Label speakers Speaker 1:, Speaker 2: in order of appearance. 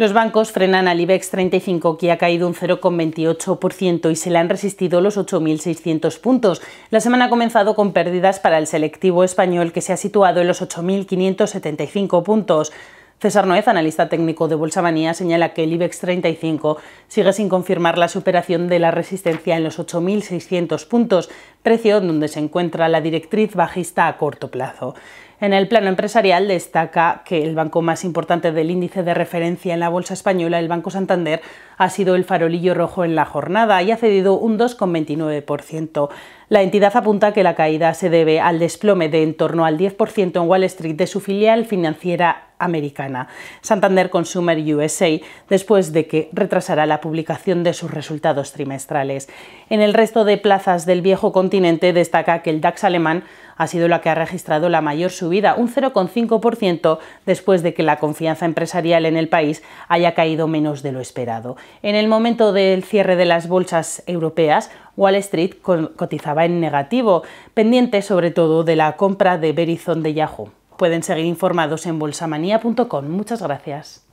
Speaker 1: Los bancos frenan al IBEX 35, que ha caído un 0,28% y se le han resistido los 8.600 puntos. La semana ha comenzado con pérdidas para el selectivo español, que se ha situado en los 8.575 puntos. César Noez, analista técnico de Bolsa Manía, señala que el IBEX 35 sigue sin confirmar la superación de la resistencia en los 8.600 puntos, precio donde se encuentra la directriz bajista a corto plazo. En el plano empresarial destaca que el banco más importante del índice de referencia en la bolsa española, el Banco Santander, ha sido el farolillo rojo en la jornada y ha cedido un 2,29%. La entidad apunta que la caída se debe al desplome de en torno al 10% en Wall Street de su filial financiera americana, Santander Consumer USA, después de que retrasará la publicación de sus resultados trimestrales. En el resto de plazas del viejo continente destaca que el DAX alemán ha sido la que ha registrado la mayor subida, un 0,5%, después de que la confianza empresarial en el país haya caído menos de lo esperado. En el momento del cierre de las bolsas europeas, Wall Street cotizaba en negativo, pendiente sobre todo de la compra de Verizon de Yahoo. Pueden seguir informados en bolsamanía.com. Muchas gracias.